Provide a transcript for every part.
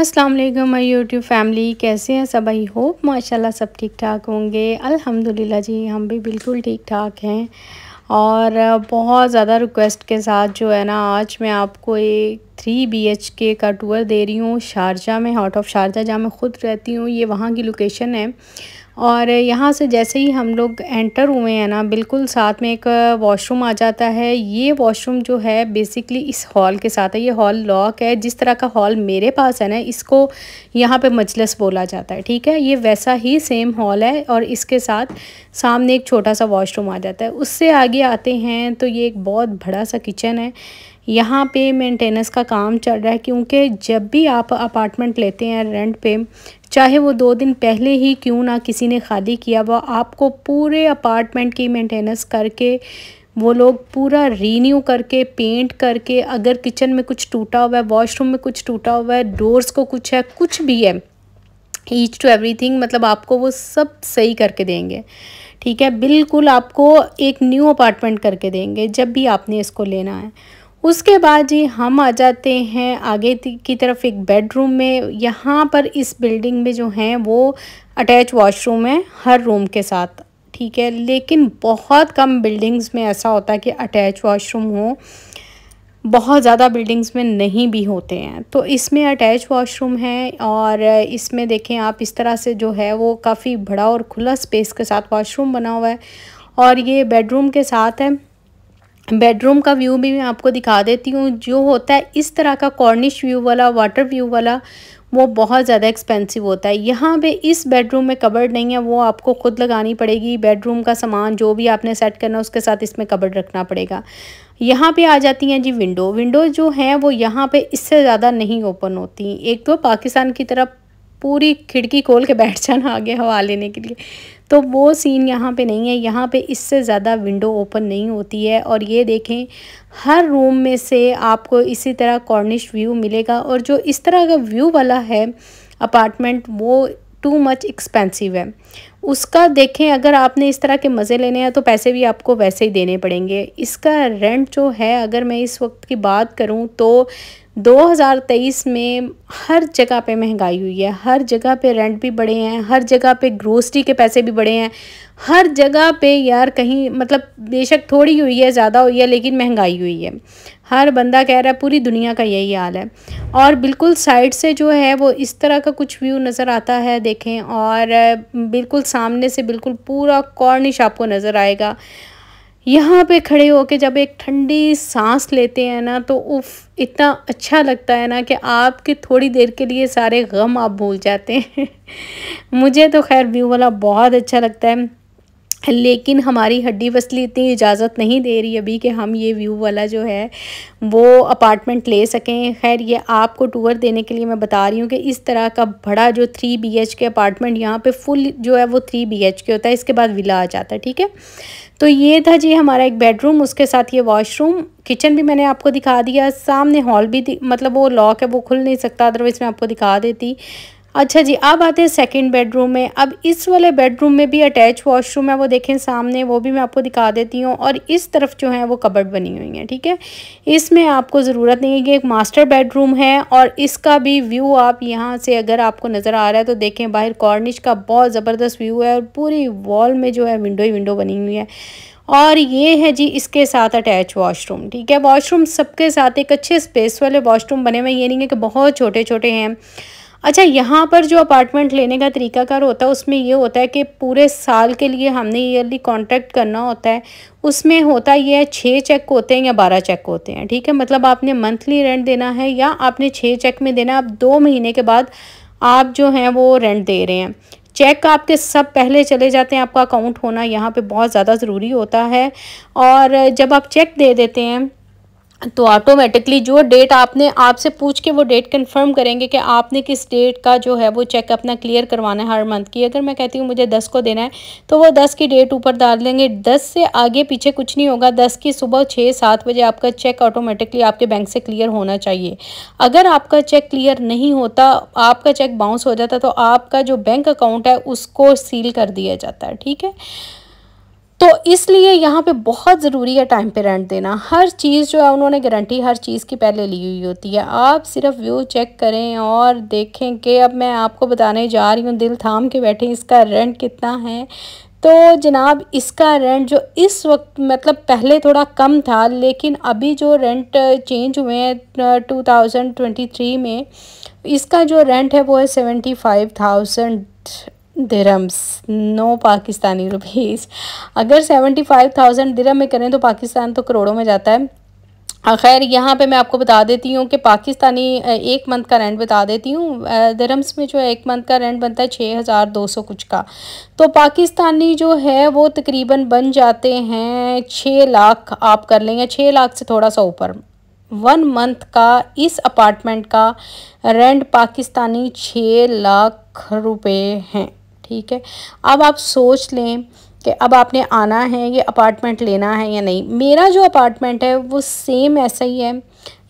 अस्सलाम वालेकुम my YouTube family कैसे हैं सब आई होप माशाल्लाह सब ठीक ठाक होंगे अल्हम्दुलिल्लाह जी हम भी बिल्कुल ठीक ठाक हैं और बहुत ज़्यादा रिक्वेस्ट के साथ जो है ना आज मैं आपको एक थ्री बी एच के का टूर दे रही हूँ शारजा में हॉट ऑफ शारजा जहाँ मैं ख़ुद रहती हूँ ये वहाँ की लोकेशन है और यहाँ से जैसे ही हम लोग एंटर हुए हैं ना बिल्कुल साथ में एक वॉशरूम आ जाता है ये वॉशरूम जो है बेसिकली इस हॉल के साथ है ये हॉल लॉक है जिस तरह का हॉल मेरे पास है ना इसको यहाँ पे मजलस बोला जाता है ठीक है ये वैसा ही सेम हॉल है और इसके साथ सामने एक छोटा सा वॉशरूम आ जाता है उससे आगे आते हैं तो ये एक बहुत बड़ा सा किचन है यहाँ पे मेंटेनेंस का काम चल रहा है क्योंकि जब भी आप अपार्टमेंट लेते हैं रेंट पे चाहे वो दो दिन पहले ही क्यों ना किसी ने खाली किया वो आपको पूरे अपार्टमेंट की मेंटेनेंस करके वो लोग पूरा रीन्यू करके पेंट करके अगर किचन में कुछ टूटा हुआ है वॉशरूम में कुछ टूटा हुआ है डोर्स को कुछ है कुछ भी है ईच टू एवरीथिंग मतलब आपको वो सब सही करके देंगे ठीक है बिल्कुल आपको एक न्यू अपार्टमेंट करके देंगे जब भी आपने इसको लेना है उसके बाद जी हम आ जाते हैं आगे की तरफ एक बेडरूम में यहाँ पर इस बिल्डिंग में जो हैं वो अटैच वॉशरूम है हर रूम के साथ ठीक है लेकिन बहुत कम बिल्डिंग्स में ऐसा होता है कि अटैच वॉशरूम हो बहुत ज़्यादा बिल्डिंग्स में नहीं भी होते हैं तो इसमें अटैच वॉशरूम है और इसमें देखें आप इस तरह से जो है वो काफ़ी बड़ा और खुला स्पेस के साथ वॉशरूम बना हुआ है और ये बेडरूम के साथ है बेडरूम का व्यू भी मैं आपको दिखा देती हूँ जो होता है इस तरह का कॉर्निश व्यू वाला वाटर व्यू वाला वो बहुत ज़्यादा एक्सपेंसिव होता है यहाँ पे इस बेडरूम में कबर्ड नहीं है वो आपको ख़ुद लगानी पड़ेगी बेडरूम का सामान जो भी आपने सेट करना है उसके साथ इसमें कबर्ड रखना पड़ेगा यहाँ पे आ जाती हैं जी विंडो विंडो जो हैं वो यहाँ पे इससे ज़्यादा नहीं ओपन होती एक तो पाकिस्तान की तरफ पूरी खिड़की खोल के बैठ जाना आगे हवा लेने के लिए तो वो सीन यहाँ पे नहीं है यहाँ पे इससे ज़्यादा विंडो ओपन नहीं होती है और ये देखें हर रूम में से आपको इसी तरह कॉर्निश व्यू मिलेगा और जो इस तरह का व्यू वाला है अपार्टमेंट वो टू मच एक्सपेंसिव है उसका देखें अगर आपने इस तरह के मज़े लेने हैं तो पैसे भी आपको वैसे ही देने पड़ेंगे इसका रेंट जो है अगर मैं इस वक्त की बात करूं तो 2023 में हर जगह पे महंगाई हुई है हर जगह पे रेंट भी बढ़े हैं हर जगह पे ग्रोसरी के पैसे भी बढ़े हैं हर जगह पे यार कहीं मतलब बेशक थोड़ी हुई है ज़्यादा हुई है लेकिन महंगाई हुई है हर बंदा कह रहा है पूरी दुनिया का यही हाल है और बिल्कुल साइड से जो है वो इस तरह का कुछ व्यू नज़र आता है देखें और बिल्कुल सामने से बिल्कुल पूरा कॉर्निश आपको नज़र आएगा यहाँ पे खड़े होके जब एक ठंडी सांस लेते हैं ना तो उफ इतना अच्छा लगता है ना कि आपके थोड़ी देर के लिए सारे गम आप भूल जाते हैं मुझे तो खैर व्यू वाला बहुत अच्छा लगता है लेकिन हमारी हड्डी वसली इतनी इजाज़त नहीं दे रही अभी कि हम ये व्यू वाला जो है वो अपार्टमेंट ले सकें खैर ये आपको टूर देने के लिए मैं बता रही हूँ कि इस तरह का बड़ा जो three B H K apartment यहाँ पे फुल जो है वो थ्री बी एच के होता है इसके बाद विला आ जाता है ठीक है तो ये था जी हमारा एक बेडरूम उसके साथ ये वॉशरूम किचन भी मैंने आपको दिखा दिया सामने हॉल भी मतलब वो लॉक है वो खुल नहीं सकता अदरवाइज़ मैं आपको दिखा देती अच्छा जी अब आते हैं सेकंड बेडरूम में अब इस वाले बेडरूम में भी अटैच वॉशरूम है वो देखें सामने वो भी मैं आपको दिखा देती हूँ और इस तरफ जो है वो कबर्ड बनी हुई है ठीक है इसमें आपको ज़रूरत नहीं है कि एक मास्टर बेडरूम है और इसका भी व्यू आप यहाँ से अगर आपको नज़र आ रहा है तो देखें बाहर कॉर्निश का बहुत ज़बरदस्त व्यू है और पूरी वॉल में जो है विंडो ही विंडो बनी हुई है और ये है जी इसके साथ अटैच वॉशरूम ठीक है वॉशरूम सबके साथ एक अच्छे स्पेस वाले वॉशरूम बने हुए ये नहीं है कि बहुत छोटे छोटे हैं अच्छा यहाँ पर जो अपार्टमेंट लेने का तरीकाकार होता है उसमें ये होता है कि पूरे साल के लिए हमने ईयरली कॉन्ट्रैक्ट करना होता है उसमें होता ये है छः चेक होते हैं या बारह चेक होते हैं ठीक है मतलब आपने मंथली रेंट देना है या आपने छः चेक में देना है आप दो महीने के बाद आप जो हैं वो रेंट दे रहे हैं चेक आपके सब पहले चले जाते हैं आपका अकाउंट होना यहाँ पे बहुत ज़्यादा ज़रूरी होता है और जब आप चेक दे देते हैं तो ऑटोमेटिकली जो डेट आपने आपसे पूछ के वो डेट कंफर्म करेंगे कि आपने किस डेट का जो है वो चेक अपना क्लियर करवाना है हर मंथ की अगर मैं कहती हूँ मुझे दस को देना है तो वो दस की डेट ऊपर डाल देंगे दस से आगे पीछे कुछ नहीं होगा दस की सुबह छः सात बजे आपका चेक ऑटोमेटिकली आपके बैंक से क्लियर होना चाहिए अगर आपका चेक क्लियर नहीं होता आपका चेक बाउंस हो जाता तो आपका जो बैंक अकाउंट है उसको सील कर दिया जाता है ठीक है तो इसलिए यहाँ पे बहुत ज़रूरी है टाइम पे रेंट देना हर चीज़ जो है उन्होंने गारंटी हर चीज़ की पहले ली हुई होती है आप सिर्फ व्यू चेक करें और देखें कि अब मैं आपको बताने जा रही हूँ दिल थाम के बैठे इसका रेंट कितना है तो जनाब इसका रेंट जो इस वक्त मतलब पहले थोड़ा कम था लेकिन अभी जो रेंट चेंज हुए हैं थ्री में इसका जो रेंट है वो है seventy five thousand dirhams no Pakistani rupees अगर सेवेंटी फाइव थाउजेंड दिरम में करें तो पाकिस्तान तो करोड़ों में जाता है खैर यहाँ पे मैं आपको बता देती हूँ कि पाकिस्तानी एक मंथ का रेंट बता देती हूँ दरम्स में जो है एक मंथ का रेंट बनता है छः हज़ार दो सौ कुछ का तो पाकिस्तानी जो है वो तकरीबन बन जाते हैं छः लाख आप कर लेंगे छः लाख से थोड़ा सा ऊपर वन मंथ का इस अपार्टमेंट का रेंट पाकिस्तानी छः लाख रुपये हैं ठीक है अब आप सोच लें कि अब आपने आना है ये अपार्टमेंट लेना है या नहीं मेरा जो अपार्टमेंट है वो सेम ऐसा ही है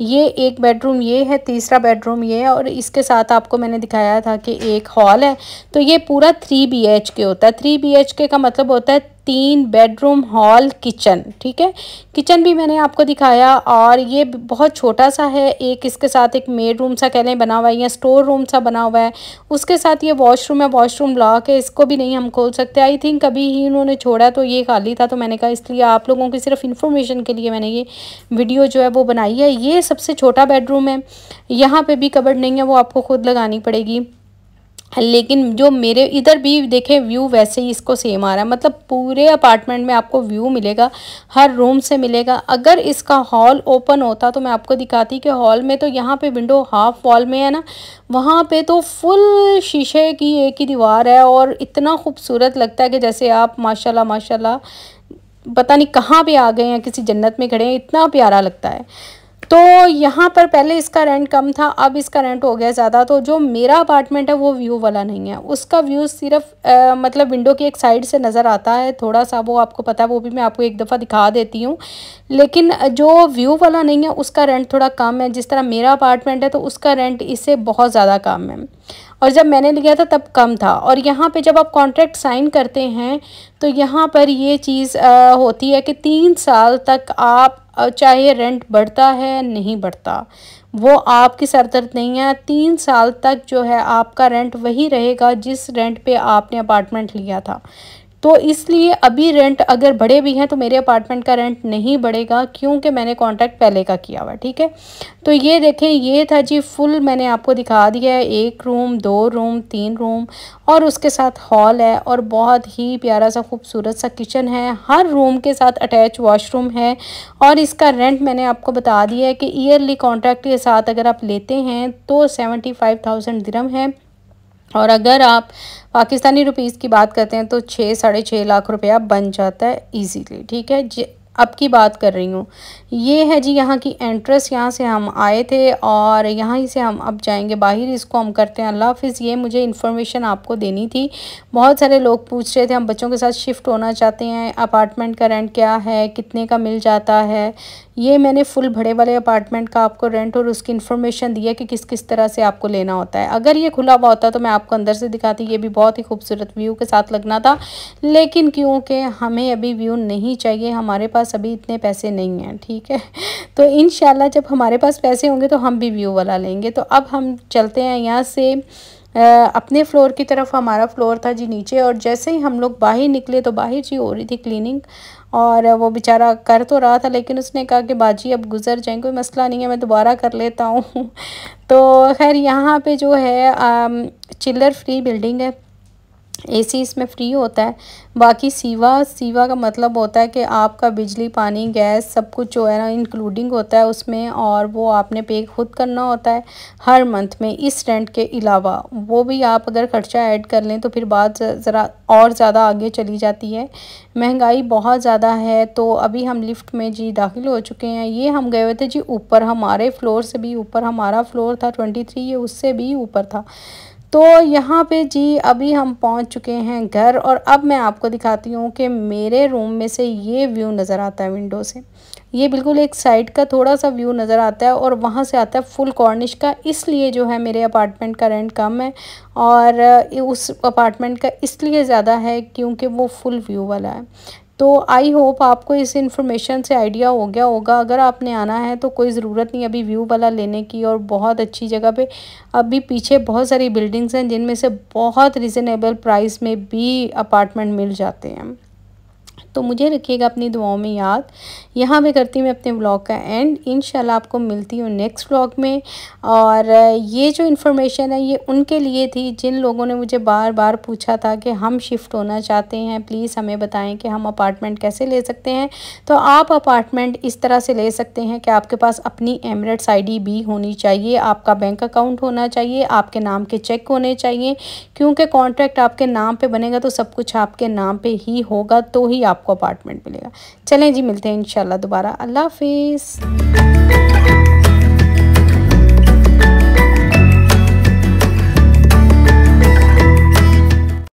ये एक बेडरूम ये है तीसरा बेडरूम ये है और इसके साथ आपको मैंने दिखाया था कि एक हॉल है तो ये पूरा थ्री बी एच के होता है थ्री बी एच के का मतलब होता है तीन बेडरूम हॉल किचन ठीक है किचन भी मैंने आपको दिखाया और ये बहुत छोटा सा है एक इसके साथ एक मेड रूम सा कह लें बना हुआ है या स्टोर रूम सा बना हुआ है उसके साथ ये वॉशरूम है वॉशरूम लॉक है इसको भी नहीं हम खोल सकते आई थिंक अभी ही उन्होंने छोड़ा तो ये खाली था तो मैंने कहा इसलिए आप लोगों की सिर्फ इन्फॉर्मेशन के लिए मैंने ये वीडियो जो है वो बनाई है ये सबसे छोटा बेडरूम है यहाँ पर भी कबड नहीं है वो आपको खुद लगानी पड़ेगी हाँ, लेकिन जो मेरे इधर भी देखें व्यू वैसे ही इसको सेम आ रहा है मतलब पूरे अपार्टमेंट में आपको व्यू मिलेगा हर रूम से मिलेगा अगर इसका हॉल ओपन होता तो मैं आपको दिखाती कि हॉल में तो यहाँ पे विंडो हाफ वॉल में है ना वहाँ पे तो फुल शीशे की एक ही दीवार है और इतना खूबसूरत लगता है कि जैसे आप माशाला माशाला पता नहीं कहाँ पर आ गए हैं किसी जन्नत में खड़े हैं इतना प्यारा लगता है तो यहाँ पर पहले इसका रेंट कम था अब इसका रेंट हो गया ज़्यादा तो जो मेरा अपार्टमेंट है वो व्यू वाला नहीं है उसका व्यू सिर्फ आ, मतलब विंडो की एक साइड से नज़र आता है थोड़ा सा वो आपको पता है वो भी मैं आपको एक दफ़ा दिखा देती हूँ लेकिन जो व्यू वाला नहीं है उसका रेंट थोड़ा कम है जिस तरह मेरा अपार्टमेंट है तो उसका रेंट इससे बहुत ज़्यादा कम है और जब मैंने लिया था तब कम था और यहाँ पे जब आप कॉन्ट्रैक्ट साइन करते हैं तो यहाँ पर ये चीज़ आ, होती है कि तीन साल तक आप और चाहे रेंट बढ़ता है नहीं बढ़ता वो आपकी सरदर्द नहीं है तीन साल तक जो है आपका रेंट वही रहेगा जिस रेंट पे आपने अपार्टमेंट लिया था तो इसलिए अभी रेंट अगर बढ़े भी हैं तो मेरे अपार्टमेंट का रेंट नहीं बढ़ेगा क्योंकि मैंने कॉन्ट्रैक्ट पहले का किया हुआ ठीक है तो ये देखें ये था जी फुल मैंने आपको दिखा दिया है एक रूम दो रूम तीन रूम और उसके साथ हॉल है और बहुत ही प्यारा सा खूबसूरत सा किचन है हर रूम के साथ अटैच वॉशरूम है और इसका रेंट मैंने आपको बता दिया है कि ईयरली कॉन्ट्रैक्ट के साथ अगर आप लेते हैं तो सेवेंटी फाइव थाउजेंड है और अगर आप पाकिस्तानी रुपीस की बात करते हैं तो छः साढ़े छः लाख रुपया बन जाता है इजीली ठीक है अब की बात कर रही हूँ ये है जी यहाँ की एंट्रेस यहाँ से हम आए थे और यहाँ से हम अब जाएंगे बाहर इसको हम करते हैं अल्लाह हाफिज़ ये मुझे इन्फॉर्मेशन आपको देनी थी बहुत सारे लोग पूछ रहे थे हम बच्चों के साथ शिफ्ट होना चाहते हैं अपार्टमेंट का रेंट क्या है कितने का मिल जाता है ये मैंने फुल भड़े वाले अपार्टमेंट का आपको रेंट और उसकी इन्फॉर्मेशन दी है कि किस किस तरह से आपको लेना होता है अगर ये खुला हुआ होता तो मैं आपको अंदर से दिखाती ये भी बहुत ही खूबसूरत व्यू के साथ लगना था लेकिन क्योंकि हमें अभी व्यू नहीं चाहिए हमारे पास पास अभी इतने पैसे नहीं हैं ठीक है तो इन जब हमारे पास पैसे होंगे तो हम भी व्यू वाला लेंगे तो अब हम चलते हैं यहाँ से अपने फ्लोर की तरफ हमारा फ्लोर था जी नीचे और जैसे ही हम लोग बाहर निकले तो बाहर जी हो रही थी क्लीनिंग और वो बेचारा कर तो रहा था लेकिन उसने कहा कि बाजी अब गुजर जाएं कोई मसला नहीं है मैं दोबारा कर लेता हूँ तो खैर यहाँ पे जो है चिल्लर फ्री बिल्डिंग है एसी इसमें फ्री होता है बाकी सीवा सीवा का मतलब होता है कि आपका बिजली पानी गैस सब कुछ जो है ना इंक्लूडिंग होता है उसमें और वो आपने पे खुद करना होता है हर मंथ में इस रेंट के अलावा वो भी आप अगर ख़र्चा ऐड कर लें तो फिर बात ज़रा और ज़्यादा आगे चली जाती है महंगाई बहुत ज़्यादा है तो अभी हम लिफ्ट में जी दाखिल हो चुके हैं ये हम गए हुए थे जी ऊपर हमारे फ्लोर से भी ऊपर हमारा फ्लोर था ट्वेंटी थ्री ये उससे भी ऊपर था तो यहाँ पे जी अभी हम पहुँच चुके हैं घर और अब मैं आपको दिखाती हूँ कि मेरे रूम में से ये व्यू नज़र आता है विंडो से ये बिल्कुल एक साइड का थोड़ा सा व्यू नज़र आता है और वहाँ से आता है फुल कॉर्निश का इसलिए जो है मेरे अपार्टमेंट का रेंट कम है और उस अपार्टमेंट का इसलिए ज़्यादा है क्योंकि वो फुल व्यू वाला है तो आई होप आपको इस इन्फॉर्मेशन से आइडिया हो गया होगा अगर आपने आना है तो कोई ज़रूरत नहीं अभी व्यू वाला लेने की और बहुत अच्छी जगह पे अभी पीछे बहुत सारी बिल्डिंग्स हैं जिनमें से बहुत रिजनेबल प्राइस में भी अपार्टमेंट मिल जाते हैं तो मुझे रखिएगा अपनी दुआओं में याद यहाँ पर करती हूँ मैं अपने ब्लॉग का एंड इन आपको मिलती हूँ नेक्स्ट ब्लॉग में और ये जो इन्फॉर्मेशन है ये उनके लिए थी जिन लोगों ने मुझे बार बार पूछा था कि हम शिफ्ट होना चाहते हैं प्लीज़ हमें बताएं कि हम अपार्टमेंट कैसे ले सकते हैं तो आप अपार्टमेंट इस तरह से ले सकते हैं कि आपके पास अपनी एमरेट्स आईडी भी होनी चाहिए आपका बैंक अकाउंट होना चाहिए आपके नाम के चेक होने चाहिए क्योंकि कॉन्ट्रैक्ट आपके नाम पे बनेगा तो सब कुछ आपके नाम पे ही होगा तो ही आप आपको अपार्टमेंट मिलेगा चलें जी मिलते हैं इन दोबारा अल्लाह हाफिज़